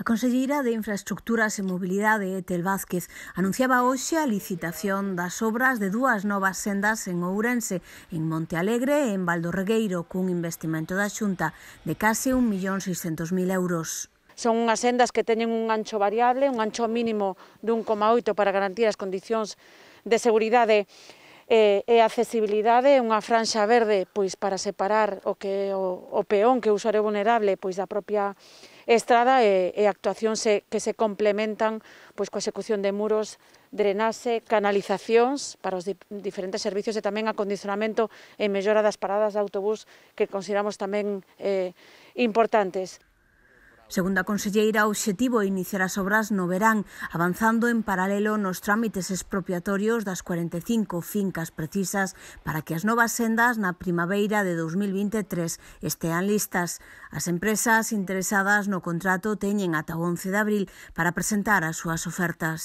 A Conselleira de Infraestructuras e Mobilidade, Etel Vázquez, anunciaba hoxe a licitación das obras de dúas novas sendas en Ourense, en Monte Alegre e en Valdorregueiro, cun investimento da Xunta de case 1.600.000 euros. Son unhas sendas que teñen un ancho variable, un ancho mínimo de 1,8 para garantir as condicións de seguridade e, e a accesibilidade é unha franxa verde pois para separar o que o, o peón que é usuario vulnerable pois da propia estrada e, e actuacións que se complementan pois coa execución de muros drenaxe, canalizacións para os di diferentes servicios e tamén acondicionamento e mellora das paradas de autobús que consideramos tamén eh, importantes. Segundo a conselleira, o obxectivo é iniciar as obras no verán, avanzando en paralelo nos trámites expropiatorios das 45 fincas precisas para que as novas sendas na primavera de 2023 estean listas. As empresas interesadas no contrato teñen ata 11 de abril para presentar as súas ofertas.